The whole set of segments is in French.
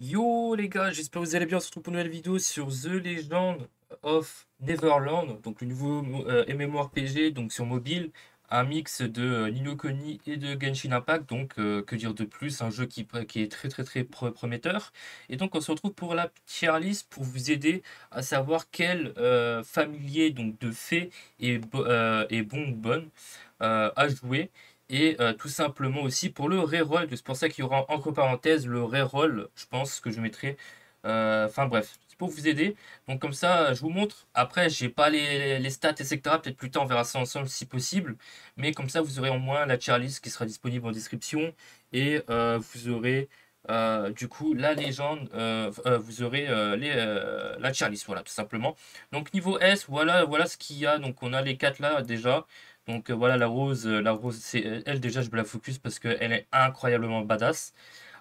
Yo les gars, j'espère que vous allez bien, on se retrouve pour une nouvelle vidéo sur The Legend of Neverland, donc le nouveau euh, MMORPG donc sur mobile, un mix de euh, Nino et de Genshin Impact, donc euh, que dire de plus, un jeu qui, est très très très prometteur. Et donc on se retrouve pour la tier list pour vous aider à savoir quel familier donc de fées est, est bon ou bonne à jouer et euh, tout simplement aussi pour le reroll. C'est pour ça qu'il y aura entre parenthèses le reroll, je pense, que je mettrai. Euh, enfin bref, c'est pour vous aider. Donc comme ça, je vous montre. Après, j'ai pas les, stats, etc. Peut-être plus tard, on verra ça ensemble si possible. Mais comme ça, vous aurez au moins la tier qui sera disponible en description. Et euh, vous aurez du coup la légende, vous aurez les, la tier voilà, tout simplement. Donc niveau S, voilà, voilà ce qu'il y a. Donc on a les 4 là déjà. Donc euh, voilà, la rose, euh, la rose, c'est euh, elle déjà, je me la focus parce qu'elle est incroyablement badass.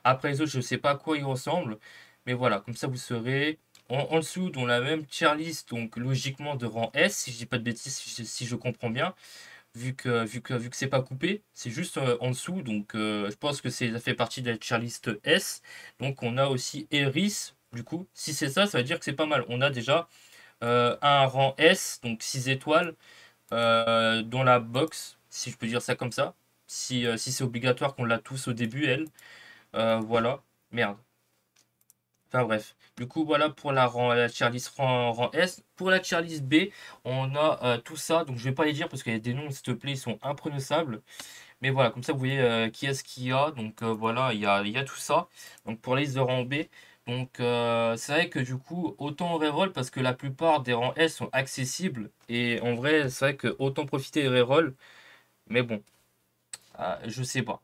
Après les autres, je ne sais pas à quoi ils ressemblent, mais voilà, comme ça vous serez En, dessous, dans la même tier list, donc logiquement de rang S, si je dis pas de bêtises, si je, comprends bien, vu que vu que vu que c'est pas coupé, c'est juste en dessous, donc je pense que ça fait partie de la tier list S. Donc on a aussi Eris, du coup, si c'est ça, ça veut dire que c'est pas mal. On a déjà un rang S, donc 6 étoiles. Euh, dans la box, si je peux dire ça comme ça. Si, euh, si c'est obligatoire qu'on l'a tous au début, elle. Euh, voilà. Merde. Enfin bref. Du coup, voilà pour la, rang, la rang, S. Pour la tier B, on a tout ça. Donc je vais pas les dire parce qu'il y a des noms, s'il te plaît, ils sont imprononçables. Mais voilà, comme ça, vous voyez qui est-ce qu'il y a. Donc voilà, il y a, il y a tout ça. Donc pour la liste de rang B, donc euh, c'est vrai que du coup, autant au reroll parce que la plupart des rangs S sont accessibles. Et en vrai, c'est vrai que autant profiter des reroll. Mais bon, euh, je sais pas.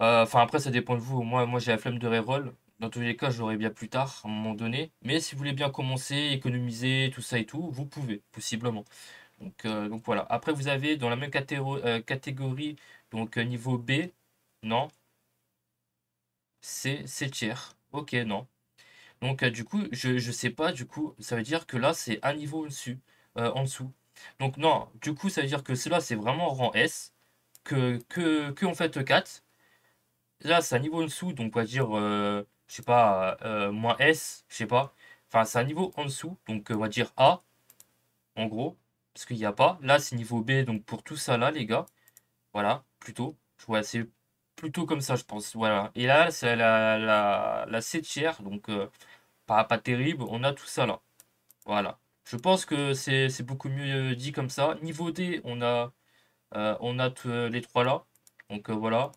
Euh, enfin après, ça dépend de vous. Moi, moi j'ai la flemme de reroll. Dans tous les cas, j'aurai bien plus tard, à un moment donné. Mais si vous voulez bien commencer, économiser, tout ça et tout, vous pouvez, possiblement. Donc, donc voilà. Après, vous avez dans la même catégorie, donc niveau B, non, C, C tiers. Ok, non. Donc, euh, du coup, je, ne sais pas, du coup, ça veut dire que là, c'est un niveau dessus euh, en dessous. Donc, non, du coup, ça veut dire que cela, c'est vraiment rang S, que, que, que en fait 4. Là, c'est un niveau en dessous, donc on va dire, euh, je sais pas, moins S, je sais pas. Enfin, c'est un niveau en dessous, donc on va dire A, en gros, parce qu'il n'y a pas. Là, c'est niveau B, donc pour tout ça, là, les gars, voilà, plutôt. vois c'est plutôt comme ça, je pense. Voilà. Et là, c'est la, la, la donc euh, pas, pas terrible. On a tout ça là. Voilà. Je pense que c'est beaucoup mieux euh, dit comme ça. Niveau D, on a, euh, on a les trois là. Donc voilà.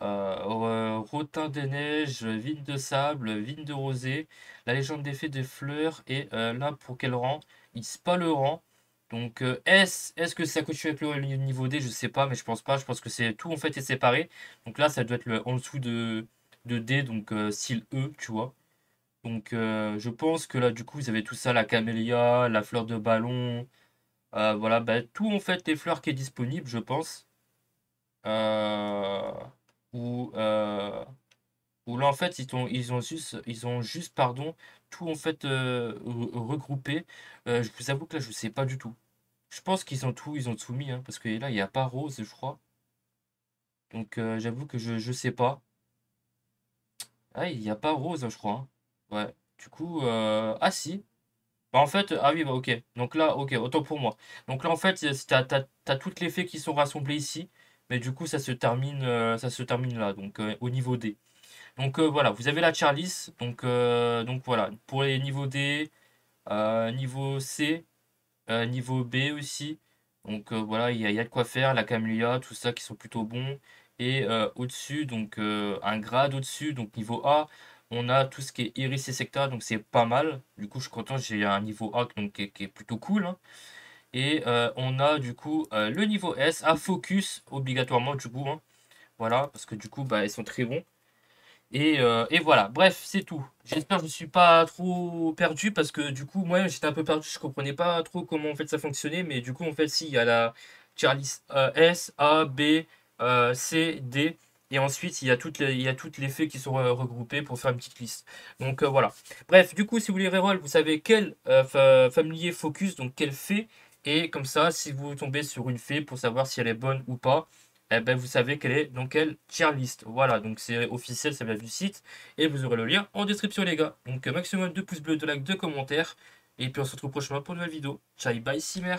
rotin des neiges, vignes de sable, vigne de rosée, la légende des fées des fleurs et là pour quel rang Il se pas le rang. Donc euh, est-ce que ça continue avec le niveau D Je sais pas, mais je pense pas. Je pense que c'est tout en fait est séparé. Donc là, ça doit être le, en dessous de, D, donc sil euh, style E, tu vois. Donc euh, je pense que là, du coup, vous avez tout ça, la camélia, la fleur de ballon. voilà, bah, tout en fait les fleurs qui est disponible, je pense. ou ou là en fait ils ont ils ont juste ils ont juste pardon tout en fait euh, regroupé. Euh, je vous avoue que là je sais pas du tout. Je pense qu'ils ont tout ils ont tout hein, parce que là il n'y a pas Rose je crois. Donc euh, j'avoue que je ne sais pas. Ah il n'y a pas Rose je crois. Hein. Ouais. Du coup ah si. Bah, en fait, ah oui, bah ok. Donc là, ok, autant pour moi. Donc là, en fait, t'as as, toutes les fées qui sont rassemblées ici. Mais du coup, ça se termine, ça se termine là, donc au niveau D. Donc euh, voilà, vous avez la tier Donc, euh, donc voilà, pour les niveaux D, euh, niveau C, niveau B aussi. Donc voilà, il y, a de quoi faire, la camélia tout ça qui sont plutôt bons. Et au-dessus, donc un grade au-dessus, donc niveau A, on a tout ce qui est Iris et Secta, donc c'est pas mal. Du coup, je suis content, j'ai un niveau A donc, qui, est, plutôt cool. Hein. Et on a du coup le niveau S à focus obligatoirement du coup. Hein. Voilà, parce que du coup, bah, ils sont très bons. Euh, et, voilà, bref, c'est tout. J'espère que je ne suis pas trop perdu parce que du coup, moi j'étais un peu perdu, je ne comprenais pas trop comment en fait ça fonctionnait, mais du coup, en fait, si, il y a la tier list euh, S, A, B, euh, C, D, et ensuite il y a toutes les, il y a toutes les qui sont regroupées pour faire une petite liste. Donc voilà. Bref, du coup, si vous voulez reroll, vous savez quel familier focus, donc quelle fée et comme ça, si vous tombez sur une fée pour savoir si elle est bonne ou pas, eh ben, vous savez quelle est donc quelle tier list. Voilà, donc c'est officiel, ça vient du site. Et vous aurez le lien en description, les gars. Donc, maximum de pouces bleus, de likes, de commentaires. Et puis, on se retrouve prochainement pour une nouvelle vidéo. Ciao, bye, Cimer.